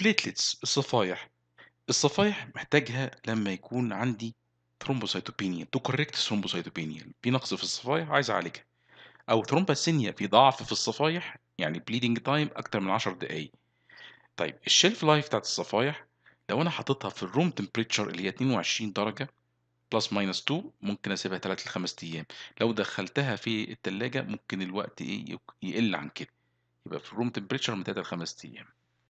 بليتلتس الصفايح الصفايح محتاجها لما يكون عندي ثرومبوسيتوبينيا تو كوريكت ثرومبوسيتوبينيا في نقص في الصفايح عايز اعالجها او ثرومباسينيا في ضعف في الصفايح يعني بليدنج تايم اكتر من 10 دقايق طيب الشيلف لايف بتاعت الصفايح لو انا حاططها في الروم تمبريتشر اللي هي 22 درجه بلس ماينس 2 ممكن اسيبها 3 ل 5 ايام لو دخلتها في الثلاجه ممكن الوقت ايه يقل عن كده يبقى في الروم تمبريتشر من 3 ل 5 ايام